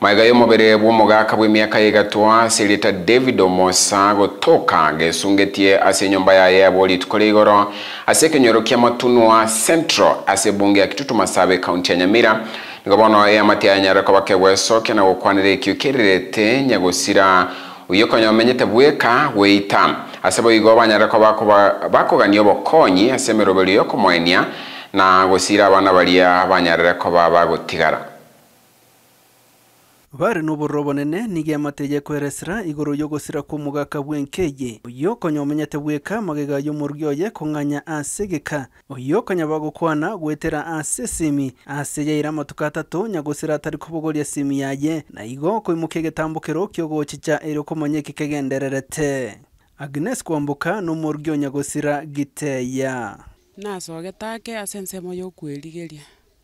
maega yomovereevo mogaka vwa miaka igatwa silita david omosa gutuka gesungetie ase nyomba yayevo lituko lia igoro ase kinyoro kia matunua central ase bunge ya kitutu masabe kaunti ya nyamira nigo bono eamatianyareko bakebwesokia na gukwanira ekio kirerete nyagusira uyokonya omenyete bweka gweita ase boigo banyareko bakogania obokonyi ase emerobero yokomoenia na gusira abana baria banyarereko baba gutigara bare n'uburo bunene nigihe amategeko eresera iguru yo gusira kumugaka bwenkeye uyo konyomenyete bweka magega y'umuryoye kunganya asigika uyo konyabagukwana gwetera asisimi asiyeira matuka atatu nyagosira atari kubogoria simi yaye na igo kwimuka egitambukiro kyogochicha eri okomanyeka ikegendererete agnes kwambuka n'umurgi onyagusira giteya nasogeta ake ase ensemo yokwerigeria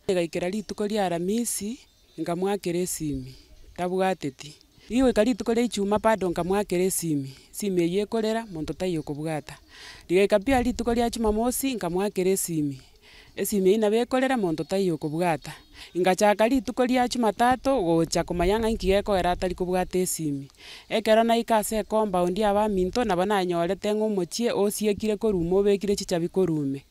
nigaikera rituko ria aramisi ngamwakira simi tabwateti igwikara rituko ria ichuma bado nkamwakira esimi simi eye ekorera monto taiyo kobwata rigaika pia rituko ria jumamosi simi esimi esimi eywo nabo ekorera monto taiyo kobwata ngachaka rituko ria jumatatu gocha komanya ng'a nki gekogera atari kobwata esimi ekero na ase ekompound aba aminto nabo nanyorete ng'a omochie osiekire korume obekire chichabi korume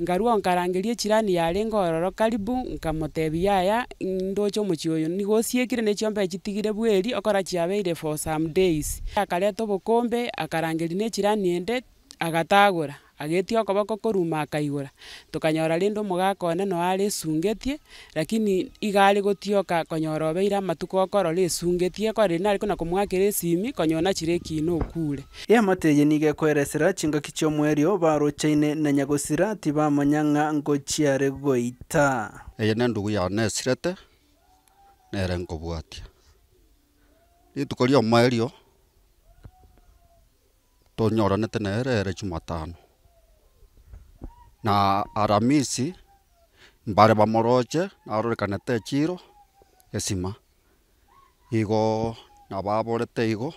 nkaruga nkarangeria echirani yare ngororo karibu nkamotebi yaya ndoche omochio oyo nigo osiekire nechio mbecha chitigire bweri okora chiabeire for some days akareta obokombe akarangeria na echirani ende agatagora agetia okoboko koruma akaigora tokanyora rende omogaka one no ari esungetie lakini iga are gotioka matuko okoro amatuko sungetie esungetie ri nare kona komwakera esimi konyona chire ekina okure yamateye niga ekweresera chingaki chia baro barochaine na nyagosira ati bamanya ng'a chiare goita eye na ndugu yago nesirete nere nkobwatia rituko ria omwerio tonyoranete nere ere chumatano na aramisi mbare bamoroche narorekanete echiro esima igo nababorete igo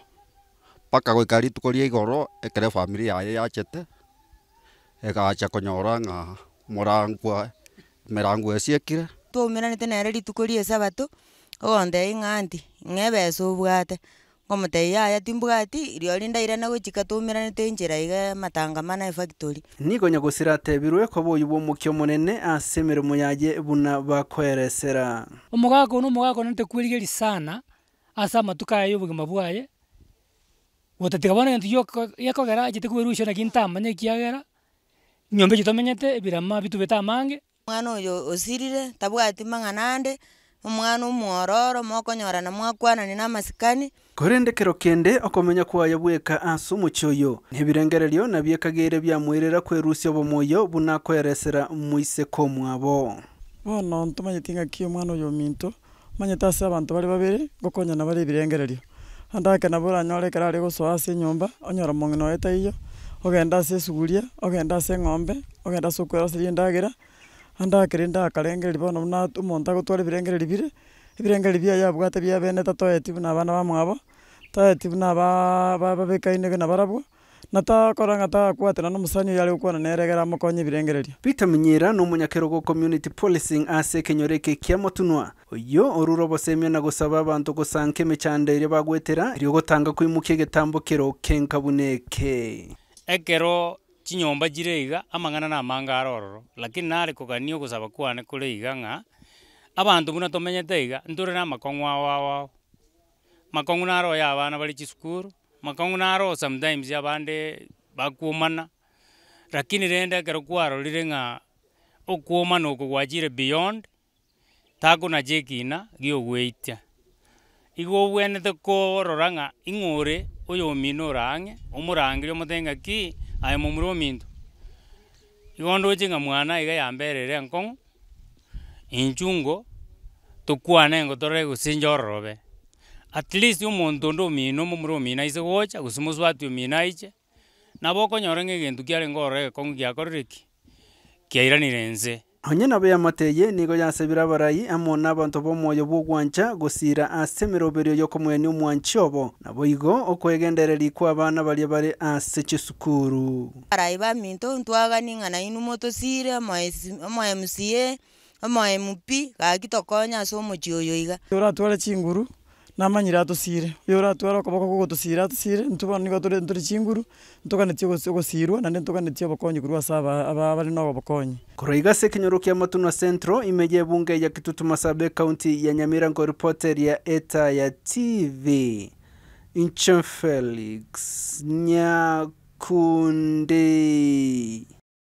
mpaka goika rituko ria igoro ekere efamiri yaye yachete egacha konyora ng'a morangwa emerango esiekire twaumeranete nere rituko ria esabato igonde ing'andi ng'a ebeso obwate ngomutethia aya timbuga ati irio rindaire na gwichika tumiranite njira iga matanga mana e factory nikonya gusiratebirwe ko boyu bo mukyo munene asemere mirimo buna bakweresera omugako no mugako nte kwirigeri sana asa matuka ayo bugima bwaye gotatiga nti yo yako gara achete kwirusha na ntamanya ekiagera nyomba nyombe jitomenyete ebirama bitubeta amange mwana oyo osirire tabwa ati manganande omwana omwororo mokonyorana mwakwanani na amasikani korendekero kende okomenya kwaya bweka ase omochi oyo ebirengererio nabiekagere byamwerera kwerusia obomoyo bunakoeresera moiseko mwabo bono ntomanyeti ng'aki omwana oyo minto manyete ase abanto bare babere gokonyana bare ebirengererio andake nabo oranyora ekero are gosoa ase enyomba onyora mong'ina oyo etaiyo ogenda ase esuguria ogenda ase eng'ombe ogenda ase okoeraseria endagera andakire ndakarengereri bono buna omonto agotwara ebirengereri bire ebirengereri biaye bia bene tatoeti buna abana bamwabo toeti buna aba babekaine gona barabwo natakora ng'a taakwaterana oyo are gokwana neregera amokonye ebirengererio peter munyera na omonyakerogo community policing ase ekenyoro eke kia motunwa oyo orure obosemio na gosaba abanto gosanka emechando eria bagwetera eria ogotanga koimokia egetambokero kenkabuna eke ekero chinyomba chire iga amang'ana na amanga aroro lakini nare kogania ogosaba kwane kore iga ng'a abanto buna tomenyete iga nture na amakong'u ao ao ao makong'u naroya abana bare chisukuru makong'u naro sometimes abande bakwomana lakini rende ekero kwarorire ng'a okwomana oko gwachire beyond takona je ekina giogoeitia igo obwenete kororang'a ing'ore oyo omino orang'e omorangeri omotenga ki aye mumuri omindu igo ndochinga mwana iga yamberere enkong'u inchungo tokwane ngo torore gosinja ororobe at least omonto onde omino omomuri omino aise gocha gose moswati omino aiche nabo okonyora ng'a egento kiare ngorore gekong'u giakorire ki kiairanire nse Honyena beamateye nigo yasebira abarayi amo nabanto bomwoyo bwogwancha gosira ase emeroberio yokomwenia omwanchi obo nabo igo okwegendereri kwa abana baria bare ase chisukuru arayi baminto ng'ana inu motosire amo mca amo mp gaki tokonya ase omochi oyo iga oratware chinguru namanyire atosire oyo oratwara okoboko kogotusira atosire ntubona nigo tore ntore chinguru ntokanetie ogosirwa naende ntoganetie obokonyi korwa ase abare na obokonyi korwa igase ekenyoro kia matuna central imeje ebunge ya kitutu masabe ekaunti ya nyamirango reporter ya eta ya tv inche felix nyakunde